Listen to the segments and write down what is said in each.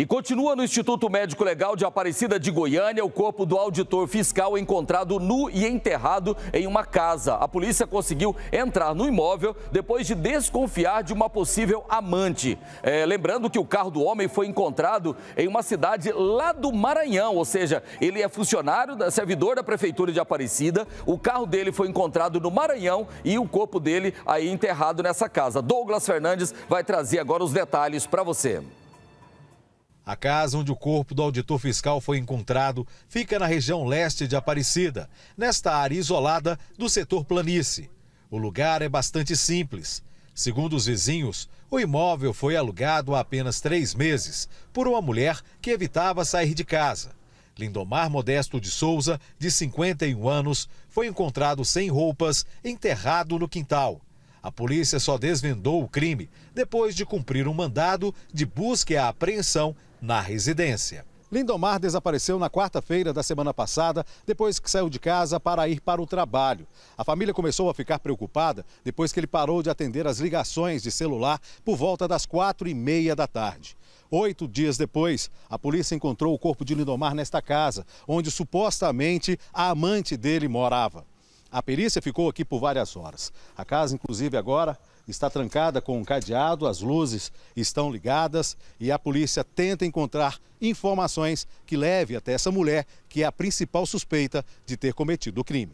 E continua no Instituto Médico Legal de Aparecida de Goiânia o corpo do auditor fiscal encontrado nu e enterrado em uma casa. A polícia conseguiu entrar no imóvel depois de desconfiar de uma possível amante. É, lembrando que o carro do homem foi encontrado em uma cidade lá do Maranhão, ou seja, ele é funcionário, servidor da Prefeitura de Aparecida. O carro dele foi encontrado no Maranhão e o corpo dele aí enterrado nessa casa. Douglas Fernandes vai trazer agora os detalhes para você. A casa onde o corpo do auditor fiscal foi encontrado fica na região leste de Aparecida, nesta área isolada do setor planície. O lugar é bastante simples. Segundo os vizinhos, o imóvel foi alugado há apenas três meses por uma mulher que evitava sair de casa. Lindomar Modesto de Souza, de 51 anos, foi encontrado sem roupas, enterrado no quintal. A polícia só desvendou o crime depois de cumprir um mandado de busca e apreensão na residência. Lindomar desapareceu na quarta-feira da semana passada, depois que saiu de casa para ir para o trabalho. A família começou a ficar preocupada depois que ele parou de atender as ligações de celular por volta das quatro e meia da tarde. Oito dias depois, a polícia encontrou o corpo de Lindomar nesta casa, onde supostamente a amante dele morava. A perícia ficou aqui por várias horas. A casa, inclusive, agora está trancada com um cadeado, as luzes estão ligadas e a polícia tenta encontrar informações que leve até essa mulher, que é a principal suspeita de ter cometido o crime.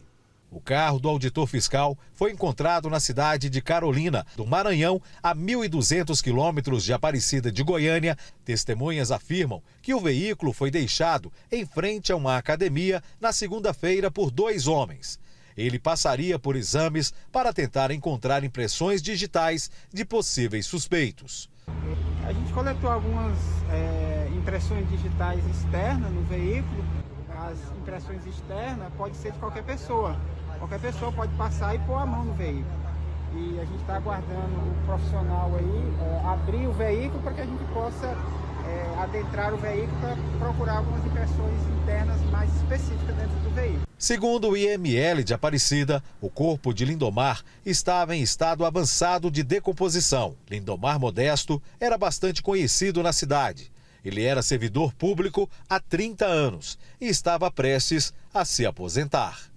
O carro do auditor fiscal foi encontrado na cidade de Carolina, do Maranhão, a 1.200 quilômetros de Aparecida de Goiânia. Testemunhas afirmam que o veículo foi deixado em frente a uma academia na segunda-feira por dois homens ele passaria por exames para tentar encontrar impressões digitais de possíveis suspeitos. A gente coletou algumas é, impressões digitais externas no veículo. As impressões externas pode ser de qualquer pessoa. Qualquer pessoa pode passar e pôr a mão no veículo. E a gente está aguardando o profissional aí é, abrir o veículo para que a gente possa é, adentrar o veículo para procurar algumas impressões internas mais específicas dentro do veículo. Segundo o IML de Aparecida, o corpo de Lindomar estava em estado avançado de decomposição. Lindomar Modesto era bastante conhecido na cidade. Ele era servidor público há 30 anos e estava prestes a se aposentar.